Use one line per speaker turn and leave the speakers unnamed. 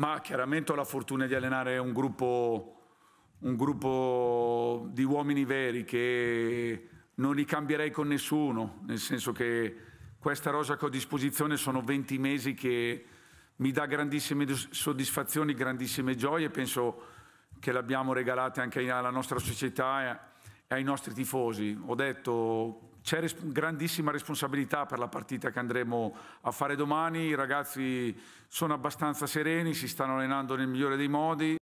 ma chiaramente ho la fortuna di allenare un gruppo, un gruppo di uomini veri che non li cambierei con nessuno, nel senso che questa rosa che ho a disposizione sono 20 mesi che mi dà grandissime soddisfazioni, grandissime gioie, e penso che l'abbiamo regalate anche alla nostra società e ai nostri tifosi. Ho detto c'è res- grandissima responsabilità per la partita che andremo a fare domani, i ragazzi sono abbastanza sereni, si stanno allenando nel migliore dei modi.